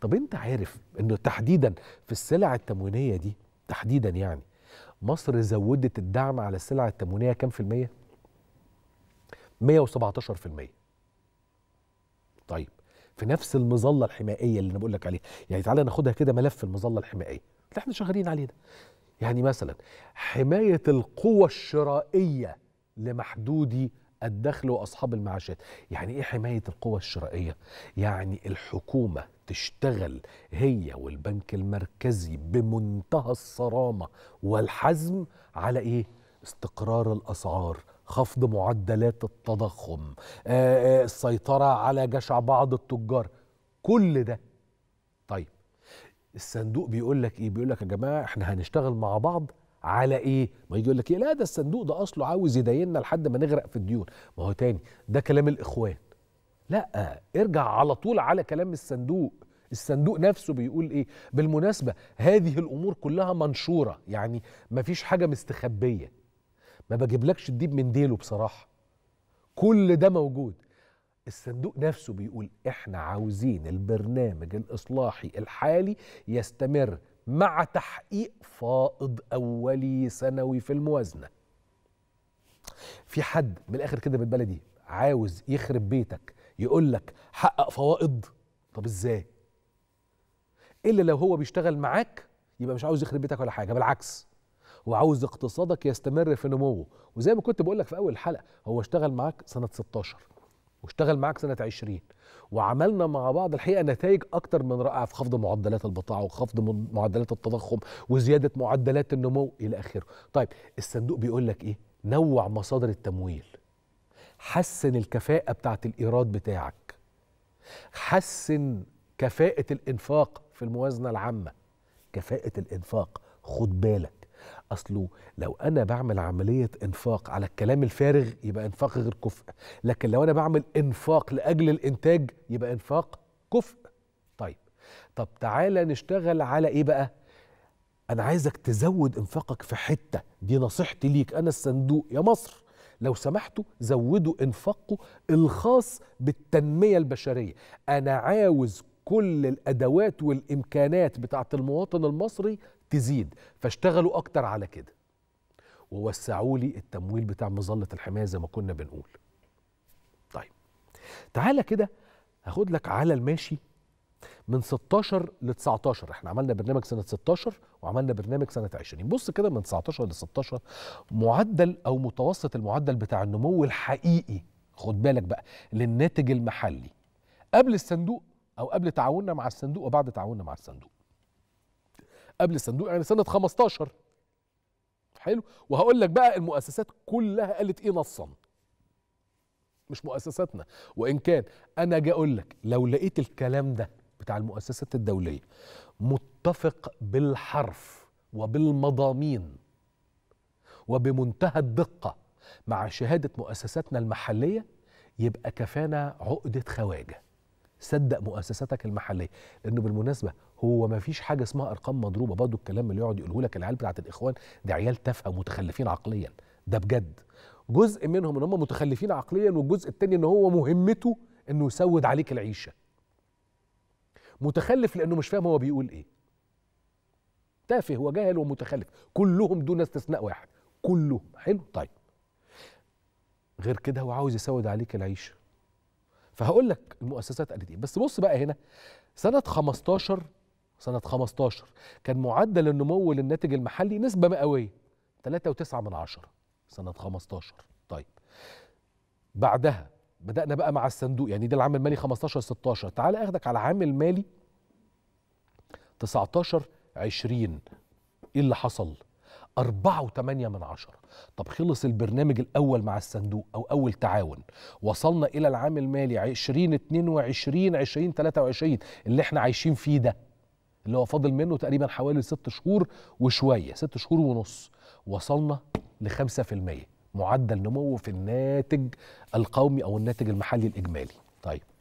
طب انت عارف انه تحديدا في السلع التموينيه دي تحديدا يعني مصر زودت الدعم على السلع التموينيه كام في الميه 117 في المية طيب في نفس المظلة الحمائية اللي أنا بقول لك عليها يعني تعالى ناخدها كده ملف المظلة الحمائية اللي احنا شغالين عليه ده يعني مثلا حماية القوة الشرائية لمحدودي الدخل وأصحاب المعاشات يعني إيه حماية القوة الشرائية؟ يعني الحكومة تشتغل هي والبنك المركزي بمنتهى الصرامه والحزم على ايه؟ استقرار الاسعار خفض معدلات التضخم آه، آه، السيطره على جشع بعض التجار كل ده طيب الصندوق بيقول لك ايه بيقول لك يا جماعه احنا هنشتغل مع بعض على ايه ما يجي يقول لك ايه لا ده الصندوق ده اصله عاوز يديننا لحد ما نغرق في الديون ما هو تاني ده كلام الاخوان لا ارجع على طول على كلام الصندوق الصندوق نفسه بيقول ايه بالمناسبه هذه الامور كلها منشوره يعني مفيش حاجه مستخبيه ما بجيبلكش الديب من ديله بصراحه كل ده موجود الصندوق نفسه بيقول احنا عاوزين البرنامج الاصلاحي الحالي يستمر مع تحقيق فائض اولي سنوي في الموازنه في حد من الاخر كده بالبلدي عاوز يخرب بيتك يقول لك حقق فوائض طب ازاي الا لو هو بيشتغل معاك يبقى مش عاوز يخرب بيتك ولا حاجه بالعكس وعاوز اقتصادك يستمر في نموه وزي ما كنت بقول لك في اول الحلقه هو اشتغل معاك سنه 16 واشتغل معاك سنه 20 وعملنا مع بعض الحقيقه نتائج اكتر من رائعه في خفض معدلات البضاعه وخفض معدلات التضخم وزياده معدلات النمو الى اخره طيب الصندوق بيقول لك ايه نوع مصادر التمويل حسن الكفاءة بتاعت الإيراد بتاعك حسن كفاءة الإنفاق في الموازنة العامة كفاءة الإنفاق خد بالك اصله لو انا بعمل عمليه انفاق على الكلام الفارغ يبقى انفاق غير كفء لكن لو انا بعمل انفاق لاجل الانتاج يبقى انفاق كفء طيب طب تعالى نشتغل على ايه بقى انا عايزك تزود انفاقك في حته دي نصيحتي ليك انا الصندوق يا مصر لو سمحتوا زودوا انفاقه الخاص بالتنميه البشريه انا عاوز كل الادوات والامكانات بتاعه المواطن المصري تزيد فاشتغلوا اكتر على كده ووسعوا لي التمويل بتاع مظله الحمايه زي ما كنا بنقول طيب تعالى كده هاخد لك على الماشي من 16 ل 19 احنا عملنا برنامج سنه 16 وعملنا برنامج سنه 20 بص كده من 19 ل 16 معدل او متوسط المعدل بتاع النمو الحقيقي خد بالك بقى للناتج المحلي قبل الصندوق او قبل تعاوننا مع الصندوق وبعد تعاوننا مع الصندوق قبل الصندوق يعني سنه 15 حلو وهقول لك بقى المؤسسات كلها قالت ايه نصا مش مؤسساتنا وان كان انا جاي اقول لك لو لقيت الكلام ده بتاع المؤسسات الدولية متفق بالحرف وبالمضامين وبمنتهى الدقة مع شهادة مؤسساتنا المحلية يبقى كفانا عقدة خواجة صدق مؤسساتك المحليه لانه بالمناسبه هو ما فيش حاجه اسمها ارقام مضروبه برضه الكلام اللي يقعد يقوله لك العيال بتاعت الاخوان ده عيال تافهه متخلفين عقليا ده بجد جزء منهم ان هم متخلفين عقليا والجزء الثاني ان هو مهمته انه يسود عليك العيشه متخلف لانه مش فاهم هو بيقول ايه تافه وجاهل ومتخلف كلهم دون استثناء واحد كلهم حلو طيب غير كده هو عاوز يسود عليك العيشه فهقول لك المؤسسات قالت ايه بس بص بقى هنا سنه 15 سنه 15 كان معدل النمو للناتج المحلي نسبه مئويه 3.9 سنه 15 طيب بعدها بدانا بقى مع الصندوق يعني ده العام المالي 15 16 تعال اخدك على العام المالي 19 20 ايه اللي حصل 4.8 من عشرة طب خلص البرنامج الأول مع الصندوق أو أول تعاون وصلنا إلى العام المالي 2022 2023 اللي احنا عايشين فيه ده اللي هو فاضل منه تقريبا حوالي ست شهور وشوية ست شهور ونص وصلنا لخمسة في المية معدل نمو في الناتج القومي او الناتج المحلي الاجمالي طيب